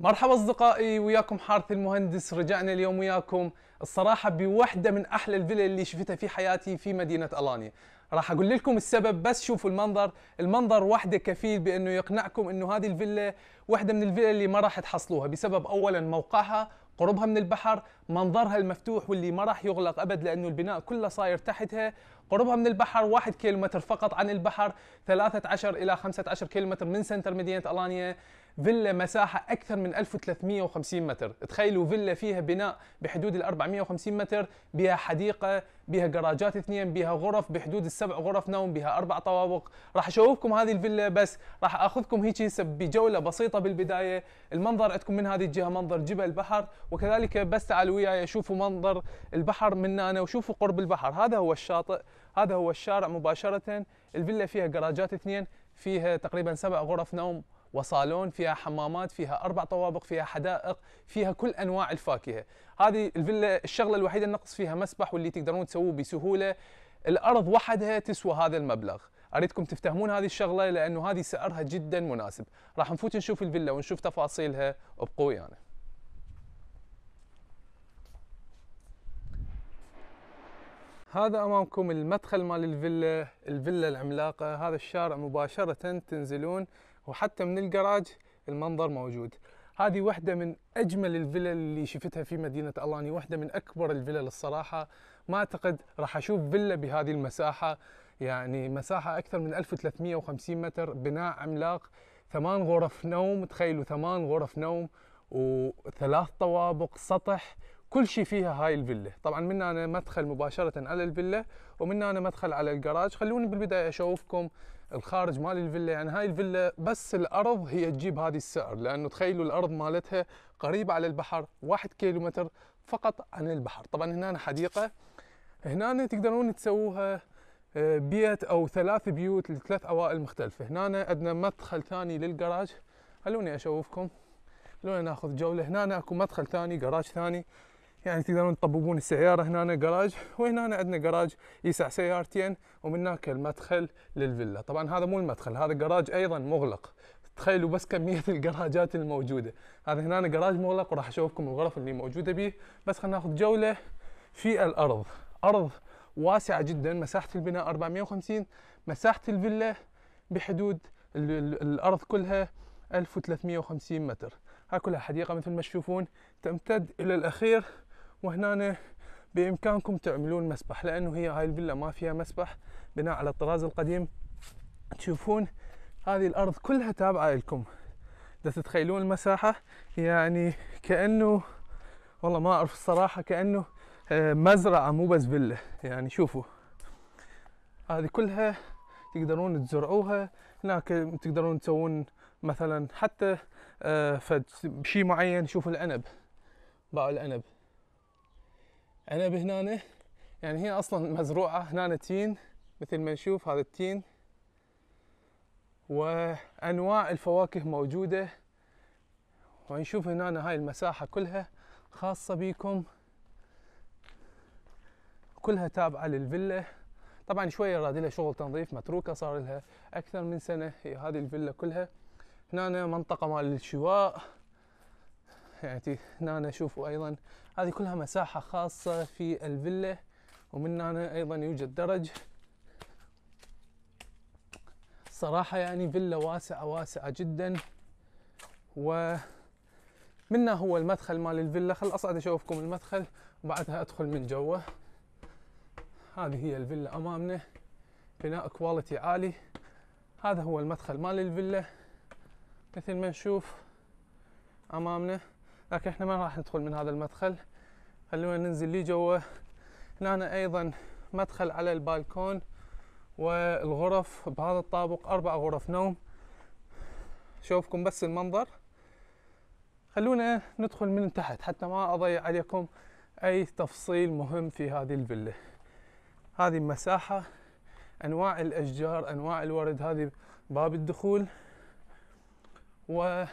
مرحبا اصدقائي وياكم حارث المهندس رجعنا اليوم وياكم الصراحه بوحده من احلى الفيلا اللي شفتها في حياتي في مدينه الانيا راح اقول لكم السبب بس شوفوا المنظر المنظر وحده كفيل بانه يقنعكم انه هذه الفيلا وحده من الفيلا اللي ما راح تحصلوها بسبب اولا موقعها قربها من البحر منظرها المفتوح واللي ما راح يغلق ابد لانه البناء كله صاير تحتها قربها من البحر 1 كيلومتر فقط عن البحر 13 الى 15 كيلومتر من سنتر مدينه الانيا فيلا مساحه اكثر من 1350 متر تخيلوا فيلا فيها بناء بحدود ال 450 متر بها حديقه بها جراجات اثنين بها غرف بحدود السبع غرف نوم بها اربع طوابق راح اشوفكم هذه الفيلا بس راح اخذكم هيك بجوله بسيطه بالبدايه المنظر عندكم من هذه الجهه منظر جبل بحر وكذلك بس تعالوا وياي شوفوا منظر البحر من هنا وشوفوا قرب البحر هذا هو الشاطئ هذا هو الشارع مباشره الفيلا فيها جراجات اثنين فيها تقريبا سبع غرف نوم وصالون فيها حمامات فيها أربع طوابق فيها حدائق فيها كل أنواع الفاكهة هذه الفيلا الشغلة الوحيدة النقص فيها مسبح واللي تقدرون تسووه بسهولة الأرض وحدها تسوى هذا المبلغ اريدكم تفتهمون هذه الشغله لانه هذه سعرها جدا مناسب راح نفوت نشوف الفيلا ونشوف تفاصيلها ابقوا ويانا يعني. هذا امامكم المدخل مال الفيلا الفيلا العملاقه هذا الشارع مباشره تنزلون وحتى من الجراج المنظر موجود هذه واحدة من أجمل الفيلا اللي شفتها في مدينة ألاني واحدة من أكبر الفيلا الصراحة ما أعتقد راح أشوف فيلا بهذه المساحة يعني مساحة أكثر من 1350 متر بناء عملاق ثمان غرف نوم تخيلوا ثمان غرف نوم وثلاث طوابق سطح كل شيء فيها هاي الفيلا طبعا من هنا مدخل مباشرة على الفيلا ومن هنا مدخل على الجراج خلوني بالبداية أشوفكم الخارج مال الفيلا يعني هاي الفيلا بس الارض هي تجيب هذه السعر لانه تخيلوا الارض مالتها قريبه على البحر واحد كيلومتر فقط عن البحر طبعا هنا حديقه هنا تقدرون تسووها آه، بيت او ثلاث بيوت لثلاث عوائل مختلفه هنا عندنا مدخل ثاني للجراج خلوني اشوفكم خلونا ناخذ جوله هنا اكو مدخل ثاني جراج ثاني يعني تقدرون تطبقون السياره هنا جراج وهنا عندنا جراج يسع سيارتين ومن هناك المدخل للفيلا طبعا هذا مو المدخل هذا جراج ايضا مغلق تخيلوا بس كمية الجراجات الموجودة هذا هنا جراج مغلق وراح أشوفكم الغرف اللي موجودة به بس خلينا ناخذ جولة في الأرض أرض واسعة جدا مساحة البناء 450 مساحة الفيلا بحدود الأرض كلها 1350 متر هاي كلها حديقة مثل ما تشوفون تمتد إلى الأخير وهنا بامكانكم تعملون مسبح لانه هي هاي الفيلا ما فيها مسبح بناء على الطراز القديم تشوفون هذه الارض كلها تابعه لكم اذا تتخيلون المساحه يعني كانه والله ما اعرف الصراحه كانه آه، مزرعه مو بس فيلا يعني شوفوا هذه كلها تقدرون تزرعوها هناك تقدرون تسوون مثلا حتى آه، فد شيء معين شوفوا العنب باع العنب عنب هنا يعني هي اصلا مزروعه هنا تين مثل ما نشوف هذا التين وانواع الفواكه موجوده ونشوف هنا هاي المساحه كلها خاصه بيكم كلها تابعه للفيلا طبعا شويه راد لها شغل تنظيف متروكه صار لها اكثر من سنه هي هذه الفيلا كلها هنا منطقه مال الشواء يعني هنا نشوفوا ايضا هذه كلها مساحة خاصة في الفيلا ومن هنا ايضا يوجد درج صراحة يعني فيلا واسعة واسعة جدا و منا هو المدخل مال الفيلا خل اصعد اشوفكم المدخل وبعدها ادخل من جوا هذه هي الفيلا امامنا بناء كواليتي عالي هذا هو المدخل مال الفيلا مثل ما نشوف امامنا لكن احنا ما راح ندخل من هذا المدخل خلونا ننزل لي جوا هنا ايضا مدخل على البالكون والغرف بهذا الطابق اربع غرف نوم شوفكم بس المنظر خلونا ندخل من تحت حتى ما اضيع عليكم اي تفصيل مهم في هذه الفيلا هذه المساحة انواع الاشجار انواع الورد هذه باب الدخول و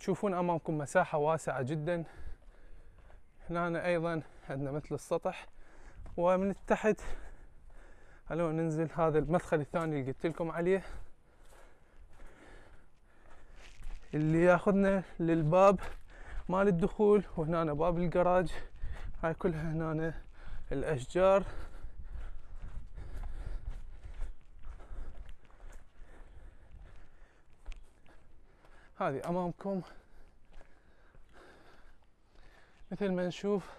تشوفون امامكم مساحه واسعه جدا هنا ايضا عندنا مثل السطح ومن تحت خلونا ننزل هذا المدخل الثاني اللي قلت لكم عليه اللي ياخذنا للباب مال الدخول وهنا باب الجراج هاي كلها هنا الاشجار هذه امامكم مثل ما نشوف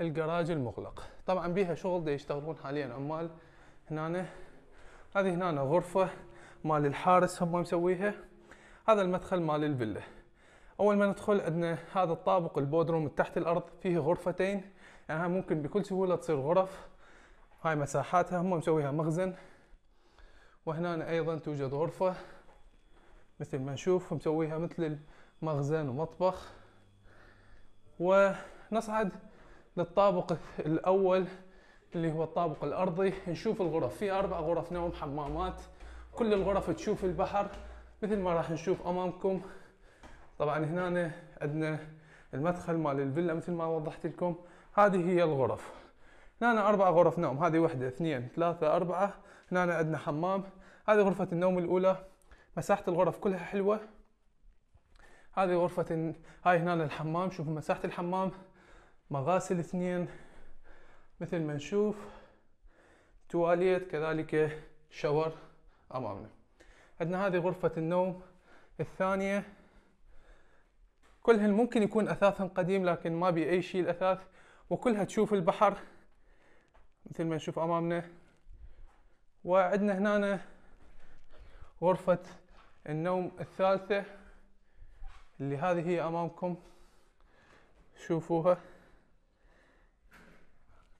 الجراج المغلق طبعا بيها شغل دي يشتغلون حاليا عمال هنا هذه هنا غرفة مال الحارس هم مسويها هذا المدخل مال الفيلا اول ما ندخل عندنا هذا الطابق البودروم تحت الارض فيه غرفتين يعني ممكن بكل سهولة تصير غرف هاي مساحاتها هم مسويها مخزن وهنا ايضا توجد غرفة مثل ما نشوف مسويها مثل المخزن ومطبخ ونصعد للطابق الاول اللي هو الطابق الارضي نشوف الغرف في اربع غرف نوم حمامات كل الغرف تشوف البحر مثل ما راح نشوف امامكم طبعا هنا عندنا المدخل مال الفيلا مثل ما وضحت لكم هذه هي الغرف هنا اربع غرف نوم هذه واحدة اثنين ثلاثة اربعة هنا عندنا حمام هذه غرفة النوم الأولى مساحة الغرف كلها حلوة هذه غرفة هاي هنا الحمام شوفوا مساحة الحمام مغاسل اثنين مثل ما نشوف تواليت كذلك شاور أمامنا عندنا هذه غرفة النوم الثانية كلها ممكن يكون أثاثا قديم لكن ما بي أي شيء الأثاث وكلها تشوف البحر مثل ما نشوف أمامنا وعندنا هنا غرفة النوم الثالثة اللي هذه هي أمامكم شوفوها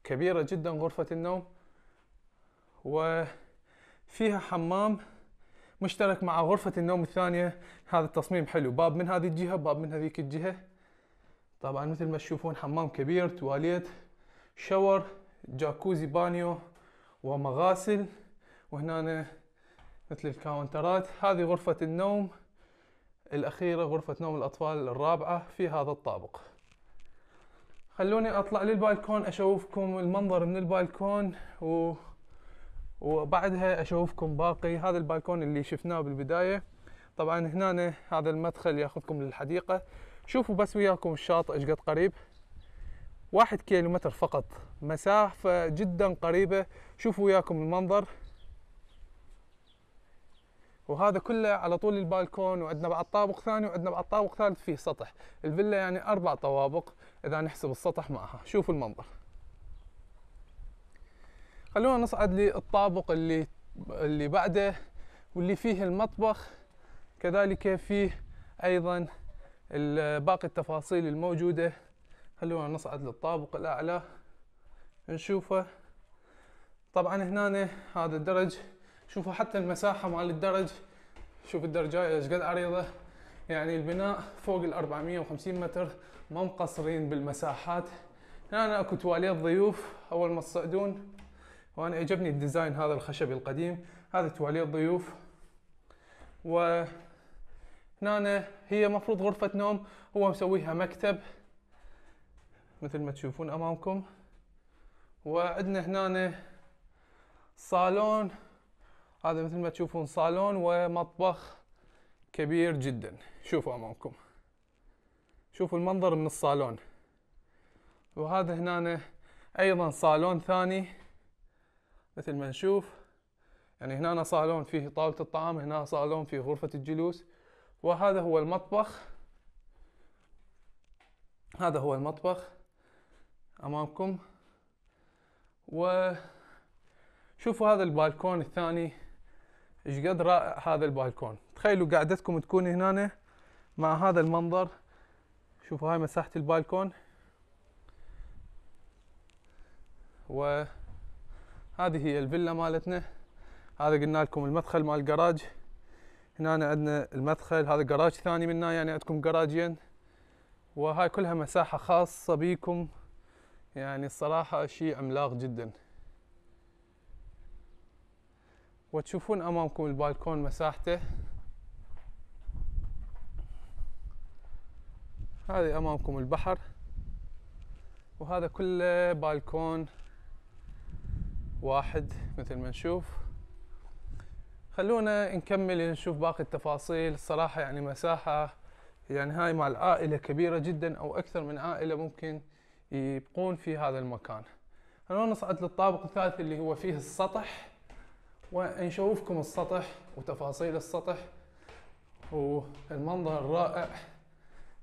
كبيرة جدا غرفة النوم وفيها حمام مشترك مع غرفة النوم الثانية هذا التصميم حلو باب من هذه الجهة باب من هذيك الجهة طبعا مثل ما تشوفون حمام كبير تواليت شاور جاكوزي بانيو ومغاسل وهنا مثل الكاونترات هذه غرفة النوم الأخيرة غرفة نوم الأطفال الرابعة في هذا الطابق خلوني أطلع للبالكون أشوفكم المنظر من البالكون و... وبعدها أشوفكم باقي هذا البالكون اللي شفناه بالبداية طبعا هنا هذا المدخل ياخذكم للحديقة شوفوا بس وياكم الشاطئ ايش قد قريب واحد كيلومتر فقط مسافة جدا قريبة شوفوا وياكم المنظر وهذا كله على طول البالكون وعندنا بعد طابق ثاني وعندنا بعد طابق ثالث فيه سطح الفيلا يعني اربع طوابق اذا نحسب السطح معها شوفوا المنظر خلونا نصعد للطابق اللي اللي بعده واللي فيه المطبخ كذلك فيه ايضا باقي التفاصيل الموجوده خلونا نصعد للطابق الاعلى نشوفه طبعا هنا هذا الدرج شوفوا حتى المساحه مال الدرج شوف الدرجايه ايش قد عريضه يعني البناء فوق ال 450 متر ما مقصرين بالمساحات هنا أنا اكو تواليت ضيوف اول ما تصعدون وانا عجبني الديزاين هذا الخشبي القديم هذا تواليت ضيوف و هنا هي مفروض غرفة نوم هو مسويها مكتب مثل ما تشوفون امامكم وعندنا هنا صالون هذا مثل ما تشوفون صالون ومطبخ كبير جدا شوفوا امامكم شوفوا المنظر من الصالون وهذا هنا ايضا صالون ثاني مثل ما نشوف يعني هنا صالون فيه طاولة الطعام هنا صالون فيه غرفة الجلوس وهذا هو المطبخ هذا هو المطبخ امامكم وشوفوا هذا البالكون الثاني ايش قد رائع هذا البالكون تخيلوا قعدتكم تكون هنا مع هذا المنظر شوفوا هاي مساحة البالكون وهذه هي الفيلا مالتنا هذا قلنا لكم المدخل مال الجراج هنا عندنا المدخل هذا جراج ثاني منا يعني عندكم جراجين وهاي كلها مساحة خاصة بيكم يعني الصراحة شيء عملاق جدا وتشوفون امامكم البالكون مساحته هذه امامكم البحر وهذا كله بالكون واحد مثل ما نشوف خلونا نكمل نشوف باقي التفاصيل الصراحة يعني مساحة يعني هاي مع العائلة كبيرة جدا أو أكثر من عائلة ممكن يبقون في هذا المكان خلونا نصعد للطابق الثالث اللي هو فيه السطح ونشوفكم السطح وتفاصيل السطح والمنظر الرائع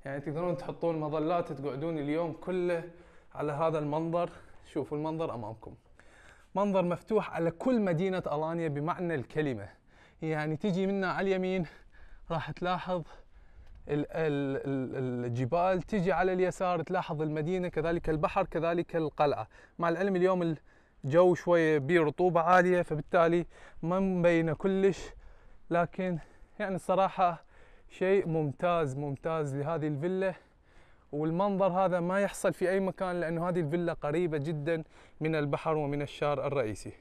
يعني تقدرون تحطون مظلات تقعدون اليوم كله على هذا المنظر شوفوا المنظر امامكم منظر مفتوح على كل مدينة ألانيا بمعنى الكلمة يعني تجي منا على اليمين راح تلاحظ الجبال تجي على اليسار تلاحظ المدينة كذلك البحر كذلك القلعة مع العلم اليوم جو شويه بيه رطوبه عاليه فبالتالي ما مبينه كلش لكن يعني الصراحه شيء ممتاز ممتاز لهذه الفيلا والمنظر هذا ما يحصل في اي مكان لانه هذه الفيلا قريبه جدا من البحر ومن الشارع الرئيسي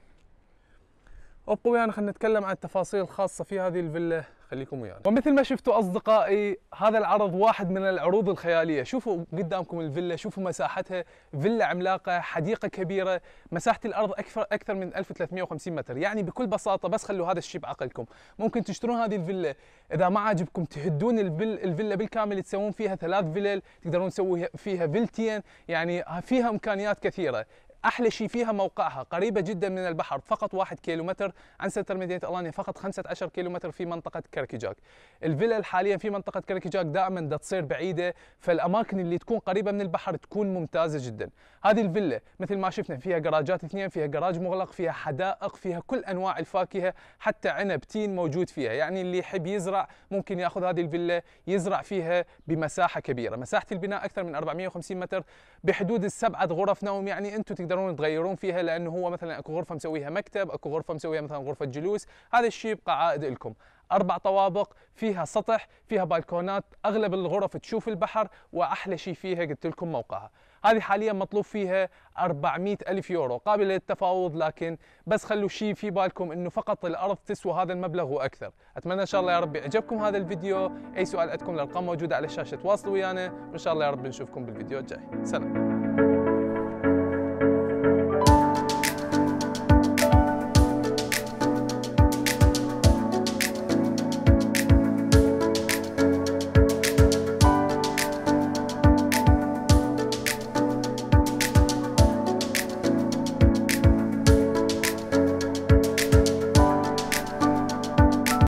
ابقوا ويانا خلينا نتكلم عن التفاصيل الخاصه في هذه الفيلا خليكم ويانا ومثل ما شفتوا اصدقائي هذا العرض واحد من العروض الخياليه شوفوا قدامكم الفيلا شوفوا مساحتها فيلا عملاقه حديقه كبيره مساحه الارض اكثر اكثر من 1350 متر يعني بكل بساطه بس خلوا هذا الشيء بعقلكم ممكن تشترون هذه الفيلا اذا ما عاجبكم تهدون الفيلا بالكامل تسوون فيها ثلاث فلل تقدرون تسوي فيها فيلتين يعني فيها امكانيات كثيره احلى شيء فيها موقعها قريبه جدا من البحر فقط واحد كيلومتر عن سنتر مدينه الانيا فقط 15 كيلومتر في منطقه كركجاك الفيلا حاليا في منطقه كركجاك دائما دا تصير بعيده فالاماكن اللي تكون قريبه من البحر تكون ممتازه جدا هذه الفيلا مثل ما شفنا فيها جراجات اثنين فيها جراج مغلق فيها حدائق فيها كل انواع الفاكهه حتى عنب تين موجود فيها يعني اللي يحب يزرع ممكن ياخذ هذه الفيلا يزرع فيها بمساحه كبيره مساحه البناء اكثر من 450 متر بحدود السبعه غرف نوم يعني انتم تقدروا تقدرون تغيرون فيها لانه هو مثلا اكو غرفه مسويها مكتب اكو غرفه مسويها مثلا غرفه جلوس هذا الشيء يبقى عائد لكم اربع طوابق فيها سطح فيها بالكونات اغلب الغرف تشوف البحر واحلى شيء فيها قلت لكم موقعها هذه حاليا مطلوب فيها 400 ألف يورو قابلة للتفاوض لكن بس خلوا شيء في بالكم أنه فقط الأرض تسوى هذا المبلغ وأكثر أتمنى إن شاء الله يا ربي عجبكم هذا الفيديو أي سؤال عندكم الأرقام موجودة على الشاشة تواصلوا ويانا وإن شاء الله يا رب نشوفكم بالفيديو الجاي سلام